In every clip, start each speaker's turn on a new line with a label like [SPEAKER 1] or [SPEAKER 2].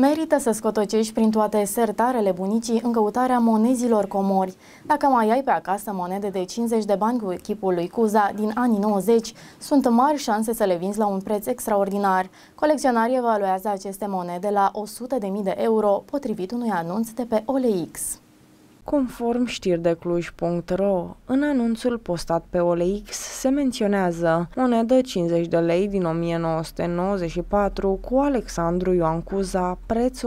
[SPEAKER 1] Merită să scotocești prin toate sertarele bunicii în căutarea monezilor comori. Dacă mai ai pe acasă monede de 50 de bani cu echipul lui Cuza din anii 90, sunt mari șanse să le vinzi la un preț extraordinar. Colecționarii evaluează aceste monede la 100.000 de euro, potrivit unui anunț de pe OLX.
[SPEAKER 2] Conform Cluj.ro, în anunțul postat pe OLX se menționează monedă 50 de lei din 1994 cu Alexandru Ioan Cuza, preț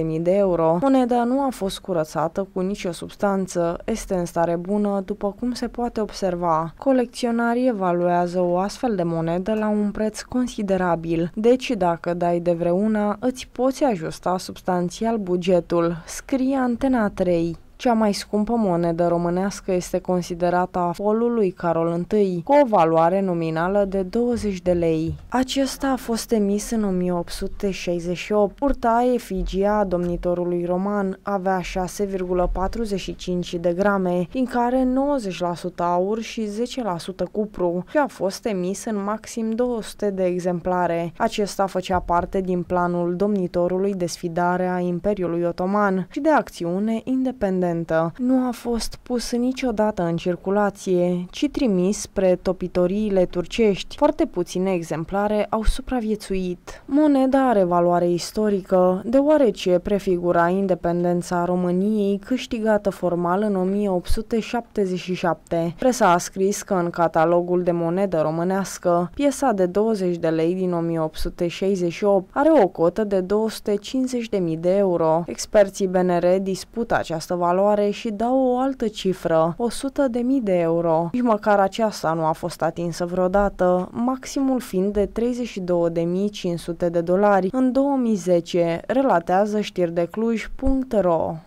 [SPEAKER 2] 100.000 de euro. Moneda nu a fost curățată cu nicio substanță, este în stare bună, după cum se poate observa. Colecționarii evaluează o astfel de monedă la un preț considerabil, deci dacă dai de vreuna, îți poți ajusta substanțial bugetul, scrie Antena 3. Cea mai scumpă monedă românească este considerată a folului Carol I, cu o valoare nominală de 20 de lei. Acesta a fost emis în 1868. Purta efigia a domnitorului roman, avea 6,45 de grame, din care 90% aur și 10% cupru și a fost emis în maxim 200 de exemplare. Acesta făcea parte din planul domnitorului de sfidare a Imperiului Otoman și de acțiune independentă recentă nu a fost pus niciodată în circulație, ci trimis spre topitoriile turcești. Foarte puține exemplare au supraviețuit. Moneda are valoare istorică, deoarece prefigura independența României câștigată formal în 1877. Presa a scris că în catalogul de monedă românească, piesa de 20 de lei din 1868 are o cotă de 250.000 de euro. Experții BNR dispută această valoare valoare și dau o altă cifră, 100.000 de euro. Și măcar aceasta nu a fost atinsă vreodată, maximul fiind de 32.500 de dolari în 2010, relatează știri de Cluj.ro.